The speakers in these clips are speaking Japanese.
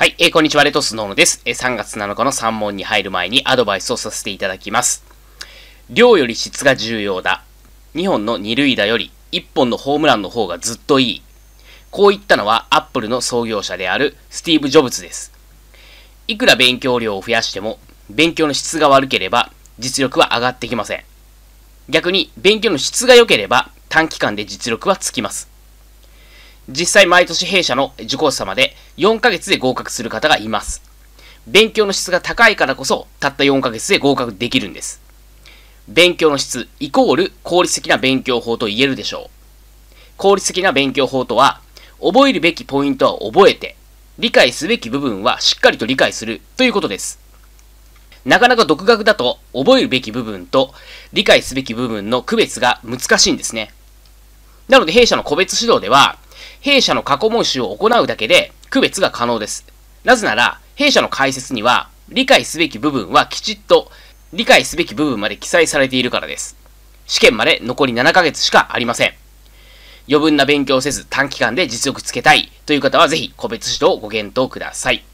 はい、えー、こんにちは、レトスノーノです。えー、3月7日の3問に入る前にアドバイスをさせていただきます。量より質が重要だ。2本の2塁打より1本のホームランの方がずっといい。こう言ったのはアップルの創業者であるスティーブ・ジョブズです。いくら勉強量を増やしても、勉強の質が悪ければ実力は上がってきません。逆に、勉強の質が良ければ短期間で実力はつきます。実際毎年弊社の受講者様で4ヶ月で合格する方がいます。勉強の質が高いからこそ、たった4ヶ月で合格できるんです。勉強の質イコール効率的な勉強法と言えるでしょう。効率的な勉強法とは、覚えるべきポイントは覚えて、理解すべき部分はしっかりと理解するということです。なかなか独学だと覚えるべき部分と理解すべき部分の区別が難しいんですね。なので弊社の個別指導では、弊社の過去問集を行うだけで区別が可能です。なぜなら、弊社の解説には、理解すべき部分はきちっと、理解すべき部分まで記載されているからです。試験まで残り7ヶ月しかありません。余分な勉強せず短期間で実力つけたいという方はぜひ個別指導をご検討ください。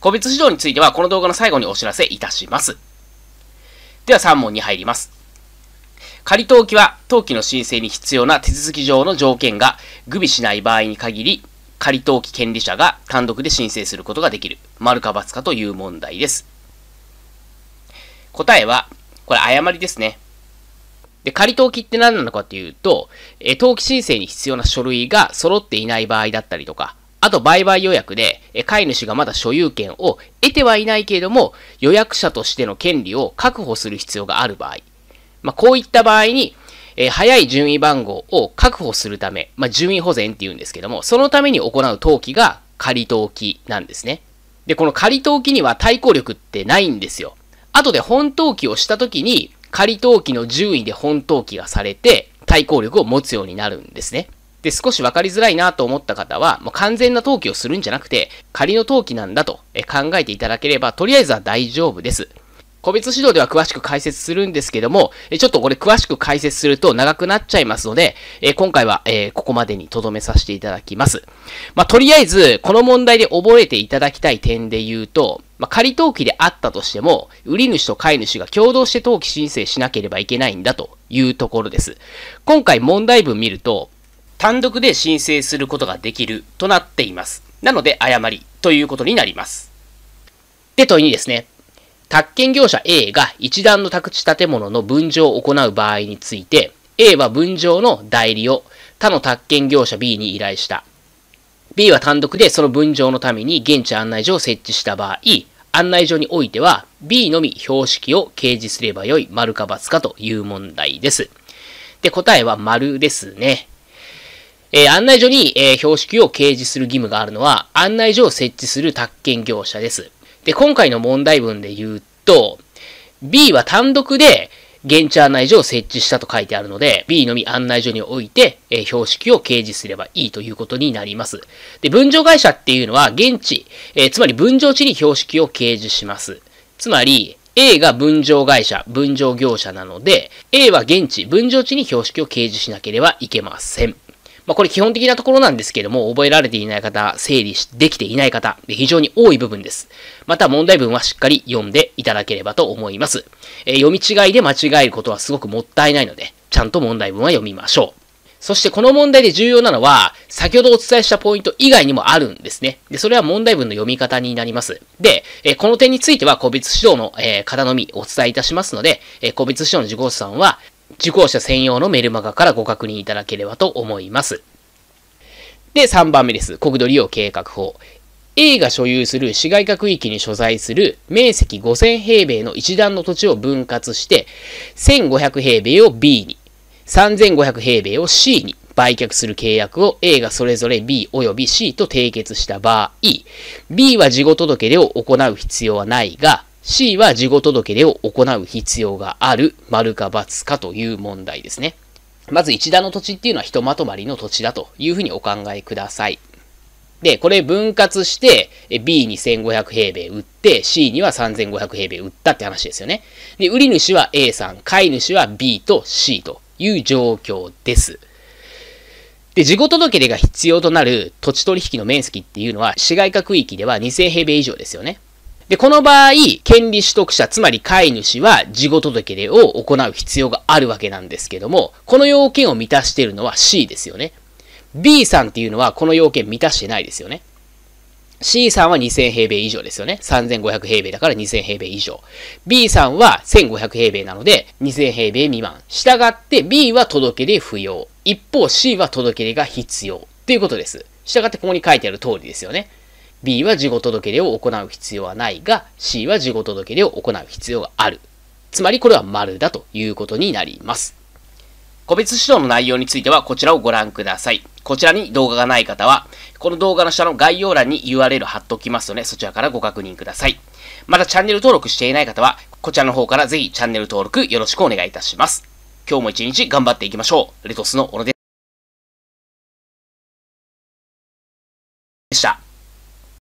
個別指導についてはこの動画の最後にお知らせいたします。では3問に入ります。仮登記は登記の申請に必要な手続き上の条件が具備しない場合に限り、仮登記権利者が単独で申請することができる。丸か×かという問題です。答えは、これ誤りですね。で、仮登記って何なのかというと、え登記申請に必要な書類が揃っていない場合だったりとか、あと売買予約で、え飼い主がまだ所有権を得てはいないけれども、予約者としての権利を確保する必要がある場合。まあ、こういった場合に、えー、早い順位番号を確保するため、まあ、順位保全っていうんですけども、そのために行う登記が仮登記なんですね。で、この仮登記には対抗力ってないんですよ。後で本登記をした時に、仮登記の順位で本登記がされて、対抗力を持つようになるんですね。で、少し分かりづらいなと思った方は、もう完全な登記をするんじゃなくて、仮の登記なんだと考えていただければ、とりあえずは大丈夫です。個別指導では詳しく解説するんですけども、ちょっとこれ詳しく解説すると長くなっちゃいますので、え今回は、えここまでに留めさせていただきます。まあ、とりあえず、この問題で覚えていただきたい点で言うと、まあ、仮登記であったとしても、売り主と買い主が共同して登記申請しなければいけないんだというところです。今回問題文見ると、単独で申請することができるとなっています。なので、誤りということになります。で、問いにですね、宅建業者 A が一段の宅地建物の分譲を行う場合について、A は分譲の代理を他の宅建業者 B に依頼した。B は単独でその分譲のために現地案内所を設置した場合、案内所においては B のみ標識を掲示すればよい丸か×かという問題です。で、答えは丸ですね。えー、案内所に、えー、標識を掲示する義務があるのは、案内所を設置する宅建業者です。で、今回の問題文で言うと、B は単独で現地案内所を設置したと書いてあるので、B のみ案内所において、えー、標識を掲示すればいいということになります。で、分譲会社っていうのは現地、えー、つまり分譲地に標識を掲示します。つまり、A が分譲会社、分譲業者なので、A は現地、分譲地に標識を掲示しなければいけません。まあ、これ基本的なところなんですけども、覚えられていない方、整理できていない方、非常に多い部分です。また問題文はしっかり読んでいただければと思います。えー、読み違いで間違えることはすごくもったいないので、ちゃんと問題文は読みましょう。そしてこの問題で重要なのは、先ほどお伝えしたポイント以外にもあるんですね。で、それは問題文の読み方になります。で、えこの点については個別指導の、え方のみお伝えいたしますので、え個別指導の受講者さんは、受講者専用のメルマガからご確認いただければと思います。で、3番目です。国土利用計画法。A が所有する市街化区域に所在する面積5000平米の一段の土地を分割して、1500平米を B に、3500平米を C に売却する契約を A がそれぞれ B 及び C と締結した場合、B は事後届出を行う必要はないが、C は事後届出を行う必要がある、丸か×かという問題ですね。まず一田の土地っていうのはひとまとまりの土地だというふうにお考えください。で、これ分割して B に1500平米売って C には3500平米売ったって話ですよね。で、売り主は A さん、買い主は B と C という状況です。で、事後届出が必要となる土地取引の面積っていうのは市街化区域では2000平米以上ですよね。で、この場合、権利取得者、つまり飼い主は事後届出を行う必要があるわけなんですけども、この要件を満たしているのは C ですよね。B さんっていうのはこの要件満たしてないですよね。C さんは2000平米以上ですよね。3500平米だから2000平米以上。B さんは1500平米なので2000平米未満。したがって B は届け出不要。一方 C は届け出が必要。ということです。したがってここに書いてある通りですよね。B は事後届出を行う必要はないが、C は事後届出を行う必要がある。つまりこれは丸だということになります。個別指導の内容についてはこちらをご覧ください。こちらに動画がない方は、この動画の下の概要欄に URL 貼っておきますので、そちらからご確認ください。またチャンネル登録していない方は、こちらの方からぜひチャンネル登録よろしくお願いいたします。今日も一日頑張っていきましょう。レトスの小野です。